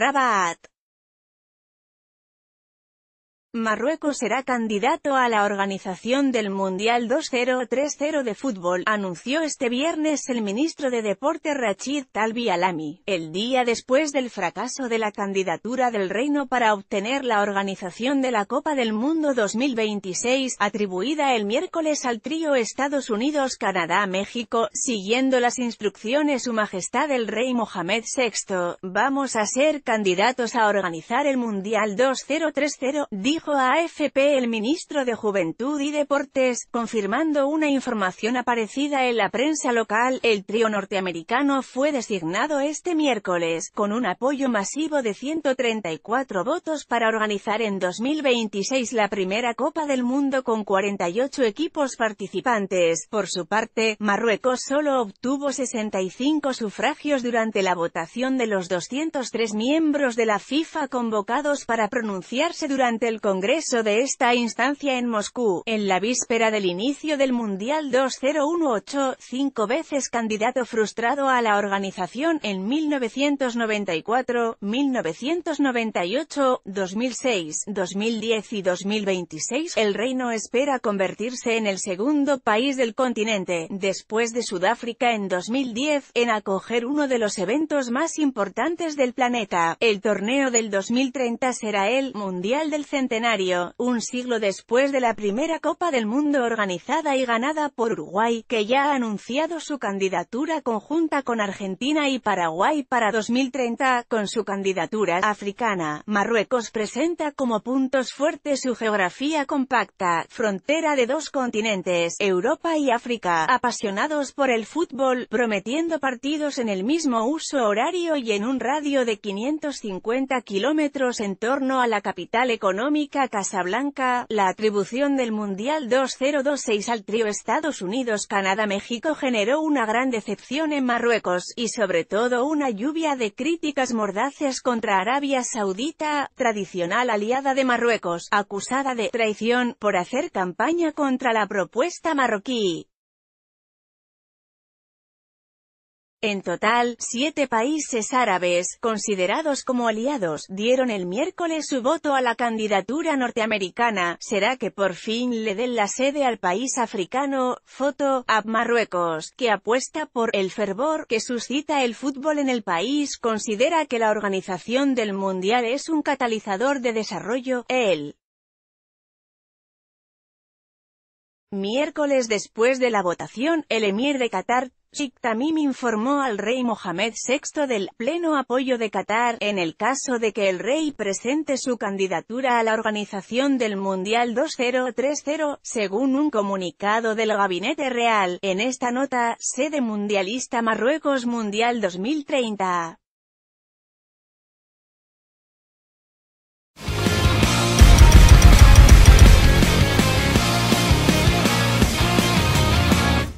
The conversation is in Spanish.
Rabat. Marruecos será candidato a la organización del Mundial 2030 de fútbol, anunció este viernes el ministro de Deporte Rachid Talbi Alami, el día después del fracaso de la candidatura del Reino para obtener la organización de la Copa del Mundo 2026, atribuida el miércoles al trío Estados Unidos-Canadá-México, siguiendo las instrucciones Su Majestad el Rey Mohamed VI, vamos a ser candidatos a organizar el Mundial 2030, dijo dijo AFP el ministro de Juventud y Deportes, confirmando una información aparecida en la prensa local, el trío norteamericano fue designado este miércoles, con un apoyo masivo de 134 votos para organizar en 2026 la primera Copa del Mundo con 48 equipos participantes. Por su parte, Marruecos solo obtuvo 65 sufragios durante la votación de los 203 miembros de la FIFA convocados para pronunciarse durante el Congreso. Congreso de esta instancia en Moscú, en la víspera del inicio del Mundial 2018, cinco veces candidato frustrado a la organización en 1994, 1998, 2006, 2010 y 2026, el reino espera convertirse en el segundo país del continente, después de Sudáfrica en 2010, en acoger uno de los eventos más importantes del planeta. El torneo del 2030 será el Mundial del Centenario un siglo después de la primera Copa del Mundo organizada y ganada por Uruguay, que ya ha anunciado su candidatura conjunta con Argentina y Paraguay para 2030, con su candidatura africana. Marruecos presenta como puntos fuertes su geografía compacta, frontera de dos continentes, Europa y África, apasionados por el fútbol, prometiendo partidos en el mismo uso horario y en un radio de 550 kilómetros en torno a la capital económica Casablanca, la atribución del Mundial 2026 al trío Estados Unidos-Canadá-México generó una gran decepción en Marruecos, y sobre todo una lluvia de críticas mordaces contra Arabia Saudita, tradicional aliada de Marruecos, acusada de «traición» por hacer campaña contra la propuesta marroquí. En total, siete países árabes, considerados como aliados, dieron el miércoles su voto a la candidatura norteamericana. ¿Será que por fin le den la sede al país africano? Foto, a Marruecos, que apuesta por el fervor que suscita el fútbol en el país, considera que la organización del Mundial es un catalizador de desarrollo. El Miércoles después de la votación, el emir de Qatar, Sheikh Tamim informó al rey Mohamed VI del pleno apoyo de Qatar, en el caso de que el rey presente su candidatura a la organización del Mundial 2030, según un comunicado del Gabinete Real, en esta nota, sede mundialista Marruecos Mundial 2030.